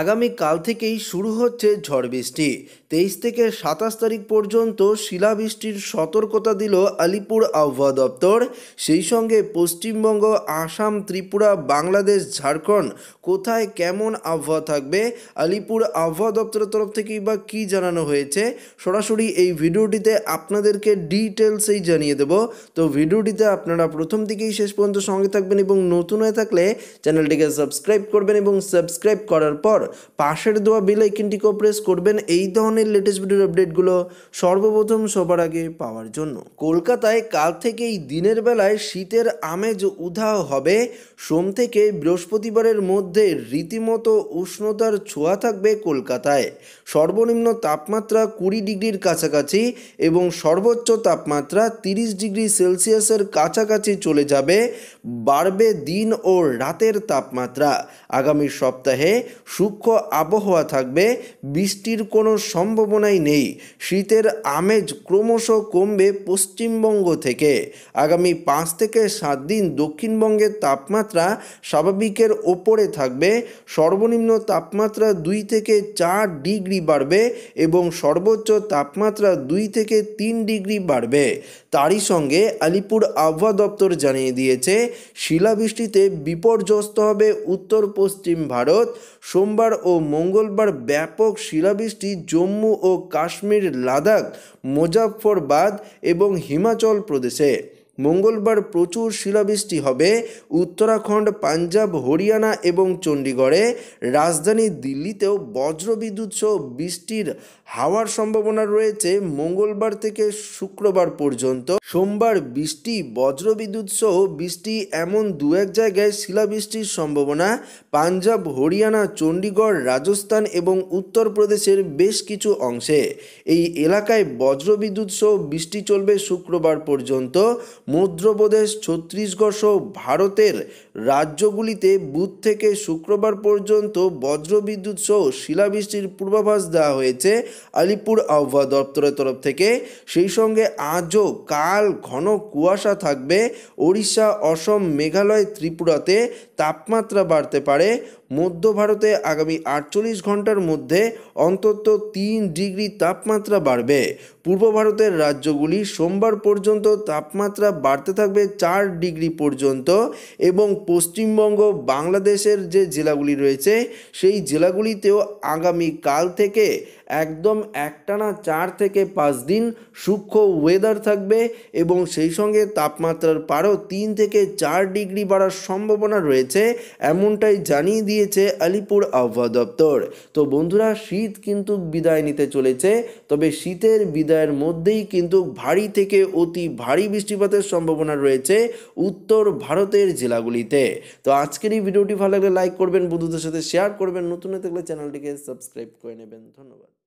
আগামীকাল থেকেই শুরু হচ্ছে ঝড় বৃষ্টি তেইশ থেকে সাতাশ তারিখ পর্যন্ত শিলাবৃষ্টির সতর্কতা দিল আলিপুর আবহাওয়া দপ্তর সেই সঙ্গে পশ্চিমবঙ্গ আসাম ত্রিপুরা বাংলাদেশ ঝাড়খণ্ড কোথায় কেমন আবহাওয়া থাকবে আলিপুর আবহাওয়া দপ্তরের তরফ থেকেই বা কী জানানো হয়েছে সরাসরি এই ভিডিওটিতে আপনাদেরকে ডিটেলসেই জানিয়ে দেব তো ভিডিওটিতে আপনারা প্রথম থেকেই শেষ পর্যন্ত সঙ্গে থাকবেন এবং নতুন হয়ে থাকলে চ্যানেলটিকে সাবস্ক্রাইব করবেন এবং সাবস্ক্রাইব করার পর পর পাশের দেওয়া বেল আইকনটিকেও প্রেস করবেন এই ধরনের লেটেস্ট ভিডিওর আপডেটগুলো সর্বপ্রথম সবার আগে পাওয়ার জন্য কলকাতায় কাল থেকেই দিনের বেলায় শীতের আমেজ উধাও হবে সোম থেকে বৃহস্পতিবারের মধ্যে রীতিমতো উষ্ণতার ছোঁয়া থাকবে কলকাতায় সর্বনিম্ন তাপমাত্রা কুড়ি ডিগ্রির কাছাকাছি এবং সর্বোচ্চ তাপমাত্রা তিরিশ ডিগ্রি সেলসিয়াসের কাছাকাছি চলে যাবে বাড়বে দিন ও রাতের তাপমাত্রা আগামী সপ্তাহে শুক্র রুক্ষ আবহাওয়া থাকবে বৃষ্টির কোনো সম্ভাবনাই নেই শীতের আমেজ ক্রমশ কমবে পশ্চিমবঙ্গ থেকে আগামী পাঁচ থেকে সাত দিন দক্ষিণবঙ্গের তাপমাত্রা স্বাভাবিকের ওপরে থাকবে সর্বনিম্ন তাপমাত্রা দুই থেকে চার ডিগ্রি বাড়বে এবং সর্বোচ্চ তাপমাত্রা দুই থেকে তিন ডিগ্রি বাড়বে তারই সঙ্গে আলিপুর আবহাওয়া দপ্তর জানিয়ে দিয়েছে শিলাবৃষ্টিতে বিপর্যস্ত হবে উত্তর পশ্চিম ভারত সোমবার সোমবার ও মঙ্গলবার ব্যাপক শিলাবৃষ্টি জম্মু ও কাশ্মীর লাদাখ মুজাফরবাদ এবং হিমাচল প্রদেশে মঙ্গলবার প্রচুর শিলাবৃষ্টি হবে উত্তরাখণ্ড পাঞ্জাব হরিয়ানা এবং চণ্ডীগড়ে রাজধানী দিল্লিতেও বজ্রবিদ্যুৎ সহ বৃষ্টির হাওয়ার সম্ভাবনা রয়েছে মঙ্গলবার থেকে শুক্রবার পর্যন্ত সোমবার বৃষ্টি বজ্রবিদ্যুৎ সহ বৃষ্টি এমন দু এক জায়গায় শিলাবৃষ্টির সম্ভাবনা পাঞ্জাব হরিয়ানা চণ্ডীগড় রাজস্থান এবং উত্তরপ্রদেশের বেশ কিছু অংশে এই এলাকায় বজ্রবিদ্যুৎ সহ বৃষ্টি চলবে শুক্রবার পর্যন্ত মধ্যপ্রদেশ ছত্তিশগড় সহ ভারতের রাজ্যগুলিতে বুধ থেকে শুক্রবার পর্যন্ত বজ্রবিদ্যুৎ সহ শিলাবৃষ্টির পূর্বাভাস দেওয়া হয়েছে আলিপুর আবহাওয়া দপ্তরের তরফ থেকে সেই সঙ্গে আজও কাল ঘন কুয়াশা থাকবে ওড়িশা অসম মেঘালয় ত্রিপুরাতে তাপমাত্রা বাড়তে পারে মধ্য ভারতে আগামী আটচল্লিশ ঘন্টার মধ্যে অন্তত তিন ডিগ্রি তাপমাত্রা বাড়বে পূর্ব ভারতের রাজ্যগুলি সোমবার পর্যন্ত তাপমাত্রা বাড়তে থাকবে চার ডিগ্রি পর্যন্ত এবং পশ্চিমবঙ্গ বাংলাদেশের যে জেলাগুলি রয়েছে সেই জেলাগুলিতেও আগামী কাল থেকে একদম একটানা চার থেকে পাঁচ দিন সূক্ষ্ম ওয়েদার থাকবে এবং সেই সঙ্গে তাপমাত্রার পারও তিন থেকে চার ডিগ্রি বাড়ার সম্ভাবনা রয়েছে এমনটাই জানিয়ে দিয়ে দিয়েছে আলিপুর আবহাওয়া দপ্তর তো বন্ধুরা শীত কিন্তু বিদায় নিতে চলেছে তবে শীতের বিদায়ের মধ্যেই কিন্তু ভারী থেকে অতি ভারী বৃষ্টিপাতের সম্ভাবনা রয়েছে উত্তর ভারতের জেলাগুলিতে তো আজকের এই ভিডিওটি ভালো লাগলে লাইক করবেন বন্ধুদের সাথে শেয়ার করবেন নতুন থাকলে চ্যানেলটিকে সাবস্ক্রাইব করে নেবেন ধন্যবাদ